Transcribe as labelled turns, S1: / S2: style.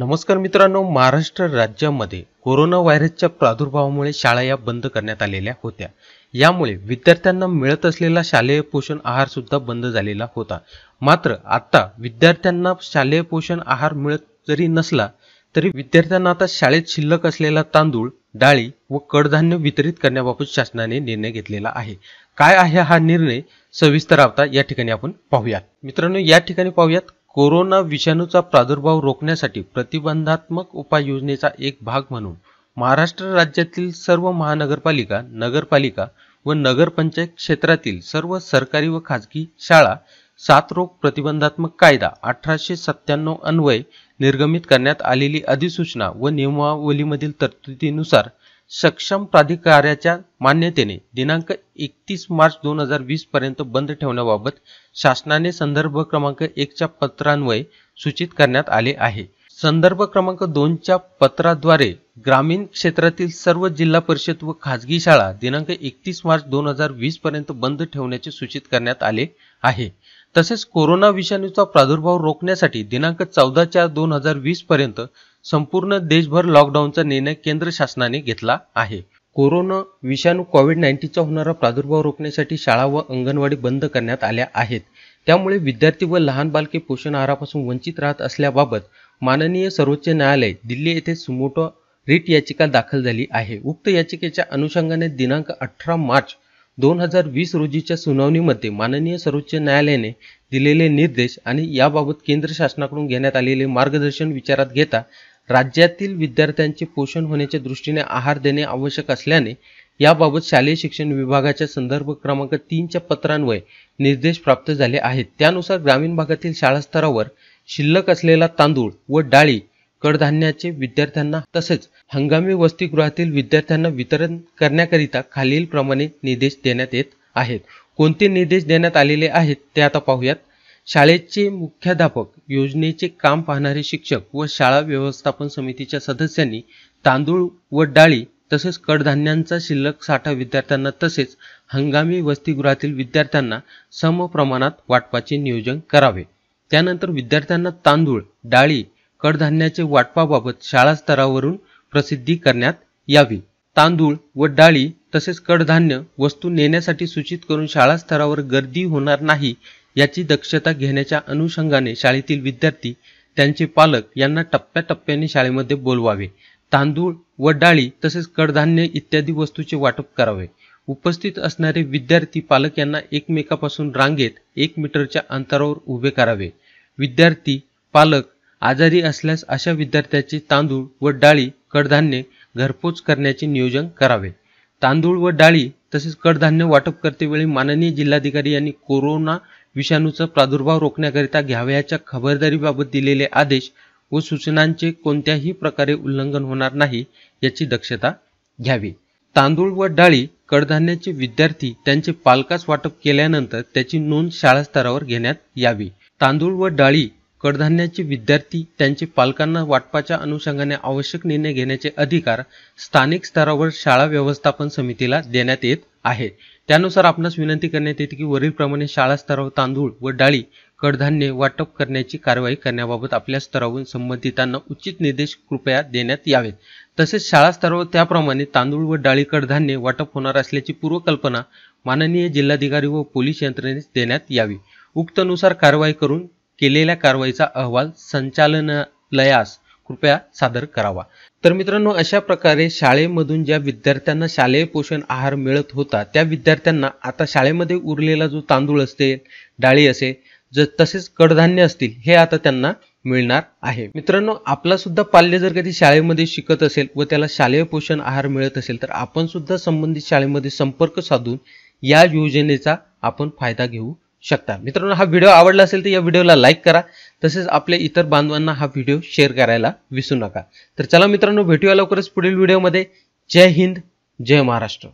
S1: नमस्कार मित्रांनो महाराष्ट्र राज्यामध्ये कोरोना व्हायरसच्या प्रादुर्भावामुळे शाळा या बंद करण्यात आलेल्या होत्या यामुळे विद्यार्थ्यांना मिळत असलेला शालेय पोषण आहार सुद्धा बंद झालेला होता मात्र आता विद्यार्थ्यांना शालेय पोषण आहार मिळत जरी नसला तरी विद्यार्थ्यांना आता शाळेत शिल्लक असलेला तांदूळ डाळी व कडधान्य वितरित करण्याबाबत शासनाने निर्णय घेतलेला आहे काय आहे हा निर्णय सविस्तर आता या ठिकाणी आपण पाहूयात मित्रांनो या ठिकाणी पाहूयात कोरोना विषाणूचा प्रादुर्भाव रोखण्यासाठी प्रतिबंधात्मक उपाययोजनेचा एक भाग म्हणून महाराष्ट्र राज्यातील सर्व महानगरपालिका नगरपालिका व नगरपंचायत क्षेत्रातील सर्व सरकारी व खाजगी शाळा सात रोग प्रतिबंधात्मक कायदा अठराशे सत्त्याण्णव अन्वये निर्गमित करण्यात आलेली अधिसूचना व नियमावलीमधील तरतुदीनुसार सक्षम प्राधिकाऱ्याच्या मान्यतेने दिनांक एकतीस मार्च दोन हजार वीस पर्यंत बंद ठेवण्याबाबत शासनाने संदर्भ क्रमांक एकच्या पत्रान्वये सूचित करण्यात आले आहे संदर्भ क्रमांक दोनच्या पत्राद्वारे ग्रामीण क्षेत्रातील सर्व जिल्हा परिषद व खाजगी शाळा दिनांक एकतीस मार्च दोन हजार वीस पर्यंत बंद ठेवण्याचे सूचित करण्यात आले आहे तसेच कोरोना विषाणूचा प्रादुर्भाव रोखण्यासाठी दिनांक चौदा चार दोन हजार वीस पर्यंत संपूर्ण देशभर लॉकडाऊनचा निर्णय केंद्र शासनाने घेतला आहे कोरोना विषाणू कोविड नाईन्टीनचा होणारा प्रादुर्भाव रोखण्यासाठी शाळा व अंगणवाडी बंद करण्यात आल्या आहेत त्यामुळे विद्यार्थी व लहान बालके पोषण आहारापासून वंचित राहत असल्याबाबत माननीय सर्वोच्च न्यायालय दिल्ली येथे सुमोटो रिट याचिका दाखल झाली आहे उक्त याचिकेच्या अनुषंगाने दिनांक अठरा मार्च दोन हजार वीस रोजीच्या सुनावणीमध्ये माननीय सर्वोच्च न्यायालयाने दिलेले निर्देश आणि याबाबत केंद्र शासनाकडून घेण्यात आलेले मार्गदर्शन विचारात घेता राज्यातील विद्यार्थ्यांचे पोषण होण्याच्या दृष्टीने आहार देणे आवश्यक असल्याने याबाबत शालेय शिक्षण विभागाच्या संदर्भ क्रमांक तीनच्या पत्रान्वये निर्देश प्राप्त झाले आहेत त्यानुसार ग्रामीण भागातील शाळा स्तरावर शिल्लक असलेला तांदूळ व डाळी कडधान्याचे विद्यार्थ्यांना तसेच हंगामी वसतिगृहातील विद्यार्थ्यांना वितरण करण्याकरिता खालील प्रमाणे निर्देश देण्यात येत आहेत कोणते निर्देश देण्यात आलेले आहेत ते आता पाहूयात शाळेचे मुख्याध्यापक योजनेचे काम पाहणारे शिक्षक व शाळा व्यवस्थापन समितीच्या सदस्यांनी तांदूळ व डाळी तसेच कडधान्यांचा शिल्लक साठा विद्यार्थ्यांना तसेच हंगामी वसतिगृहातील विद्यार्थ्यांना सम प्रमाणात वाटपाचे नियोजन करावे त्यानंतर विद्यार्थ्यांना तांदूळ डाळी कडधान्याचे वाटपाबाबत शाळा स्तरावरून प्रसिद्धी करण्यात यावी तांदूळ व डाळी तसेच कडधान्य वस्तू नेण्यासाठी सूचित करून शाळा स्तरावर गर्दी होणार नाही याची दक्षता घेण्याच्या अनुषंगाने शाळेतील विद्यार्थी त्यांचे पालक यांना टप्प्याटप्प्याने शाळेमध्ये बोलवावे तांदूळ व डाळी तसेच कडधान्य इत्यादी वस्तूचे वाटप करावे उपस्थित असणारे विद्यार्थी पालक यांना एकमेकापासून रांगेत एक मीटरच्या अंतरावर उभे करावे विद्यार्थी पालक आजारी असल्यास अशा विद्यार्थ्याचे तांदूळ व डाळी कडधान्ये घरपोच करण्याचे नियोजन करावे तांदूळ व डाळी तसेच कडधान्य वाटप करतेवेळी माननीय जिल्हाधिकारी यांनी कोरोना विषाणूचा प्रादुर्भाव रोखण्याकरिता घ्यावयाच्या खबरदारीबाबत दिलेले आदेश व सूचनांचे कोणत्याही प्रकारे उल्लंघन होणार नाही याची दक्षता घ्यावी तांदूळ व डाळी कडधान्याचे विद्यार्थी त्यांचे पालकास वाटप केल्यानंतर त्याची नोंद शाळा स्तरावर घेण्यात यावी तांदूळ व डाळी कडधान्याचे विद्यार्थी त्यांचे पालकांना वाटपाच्या अनुषंगाने आवश्यक निर्णय घेण्याचे अधिकार स्थानिक स्तरावर शाळा व्यवस्थापन समितीला देण्यात येत आहे त्यानुसार आपणास विनंती करण्यात येते की वरीलप्रमाणे शाळा स्तरावर तांदूळ व डाळी कडधान्य वाटप करण्याची कारवाई करण्याबाबत आपल्या स्तरावरून संबंधितांना उचित निर्देश कृपया देण्यात यावेत तसेच शाळा स्तरावर त्याप्रमाणे तांदूळ व डाळी कडधान्य वाटप होणार असल्याची पूर्वकल्पना माननीय जिल्हाधिकारी व पोलीस यंत्रणेस देण्यात यावी उक्तनुसार कारवाई करून केलेल्या कारवाईचा अहवाल संचालनालयास कृपया सादर करावा तर मित्रांनो अशा प्रकारे शाळेमधून ज्या विद्यार्थ्यांना शालेय पोषण आहार मिळत होता त्या विद्यार्थ्यांना आता शाळेमध्ये उरलेला जो तांदूळ असते डाळी असेल जर तसेच कडधान्य असतील हे आता त्यांना मिळणार आहे मित्रांनो आपला सुद्धा पाल्य जर कधी शाळेमध्ये शिकत असेल व त्याला शालेय पोषण आहार मिळत असेल तर आपण सुद्धा संबंधित शाळेमध्ये संपर्क साधून या योजनेचा आपण फायदा घेऊ शकता मित्रांनो हा व्हिडिओ आवडला असेल तर या व्हिडिओला लाईक करा तसेच आपल्या इतर बांधवांना हा व्हिडिओ शेअर करायला विसरू नका तर चला मित्रांनो भेटूया लवकरच पुढील व्हिडिओमध्ये जय हिंद जय महाराष्ट्र